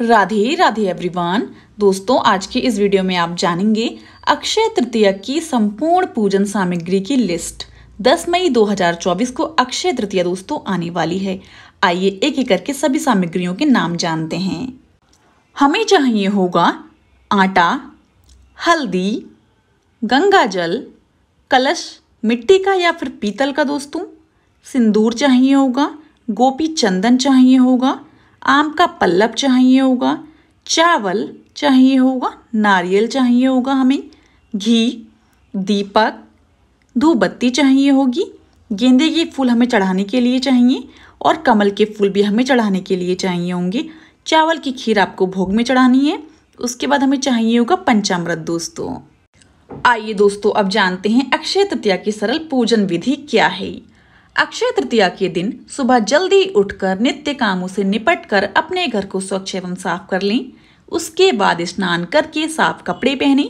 Radhe Radhe everyone दोस्तों आज के इस वीडियो में आप जानेंगे अक्षय तृतीया की संपूर्ण पूजन सामग्री की लिस्ट 10 मई 2024 को अक्षय तृतीया दोस्तों आने वाली है आइए एक एक करके सभी सामग्रियों के नाम जानते हैं हमें चाहिए होगा आटा हल्दी गंगा जल कलश मिट्टी का या फिर पीतल का दोस्तों सिंदूर चाहिए होगा गोपी चंदन चाहिए होगा आम का पल्लव चाहिए होगा चावल चाहिए होगा नारियल चाहिए होगा हमें घी दीपक धूपबत्ती चाहिए होगी गेंदे के फूल हमें चढ़ाने के लिए चाहिए और कमल के फूल भी हमें चढ़ाने के लिए चाहिए होंगे चावल की खीर आपको भोग में चढ़ानी है उसके बाद हमें चाहिए होगा पंचामृत दोस्तों आइए दोस्तों अब जानते हैं अक्षय तृतीया की सरल पूजन विधि क्या है अक्षय तृतीया के दिन सुबह जल्दी उठकर नित्य कामों से निपट कर अपने घर को स्वच्छ एवं साफ कर लें उसके बाद स्नान करके साफ कपड़े पहने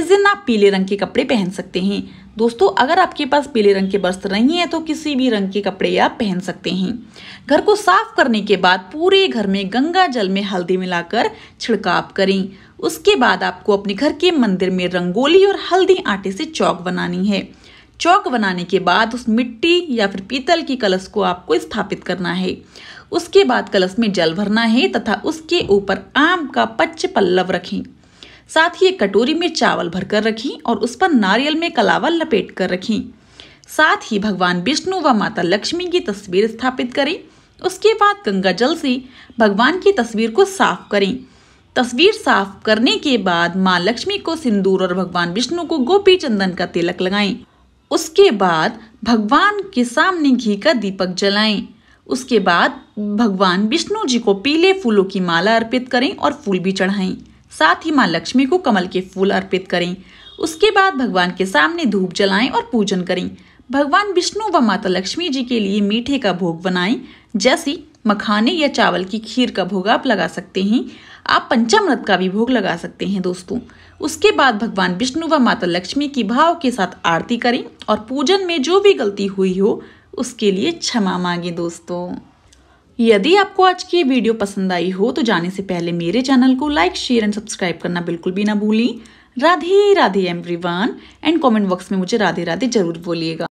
इस दिन आप पीले रंग के कपड़े पहन सकते हैं दोस्तों अगर आपके पास पीले रंग के वस्त्र नहीं है तो किसी भी रंग के कपड़े आप पहन सकते हैं घर को साफ करने के बाद पूरे घर में गंगा जल में हल्दी मिलाकर छिड़काव करें उसके बाद आपको अपने घर के मंदिर में रंगोली और हल्दी आटे से चौक बनानी है चौक बनाने के बाद उस मिट्टी या फिर पीतल की कलश को आपको स्थापित करना है उसके बाद कलश में जल भरना है तथा उसके ऊपर आम का पच्च पल्लव रखें साथ ही एक कटोरी में चावल भरकर रखें और उस पर नारियल में कलावा लपेट कर रखें साथ ही भगवान विष्णु व माता लक्ष्मी की तस्वीर स्थापित करें उसके बाद गंगा जल से भगवान की तस्वीर को साफ करें तस्वीर साफ करने के बाद माँ लक्ष्मी को सिंदूर और भगवान विष्णु को गोपी चंदन का तिलक लगाएं उसके बाद भगवान के सामने घी का दीपक जलाएं उसके बाद भगवान विष्णु जी को पीले फूलों की माला अर्पित करें और फूल भी चढ़ाएं साथ ही माँ लक्ष्मी को कमल के फूल अर्पित करें उसके बाद भगवान के सामने धूप जलाएं और पूजन करें भगवान विष्णु व माता लक्ष्मी जी के लिए मीठे का भोग बनाएं जैसी मखाने या चावल की खीर का भोग आप लगा सकते हैं आप पंचामृत का भी भोग लगा सकते हैं दोस्तों उसके बाद भगवान विष्णु व माता लक्ष्मी की भाव के साथ आरती करें और पूजन में जो भी गलती हुई हो उसके लिए क्षमा मांगें दोस्तों यदि आपको आज की वीडियो पसंद आई हो तो जाने से पहले मेरे चैनल को लाइक शेयर एंड सब्सक्राइब करना बिल्कुल भी ना भूलें Radhe Radhe everyone and comment box में मुझे राधे राधे जरूर बोलिएगा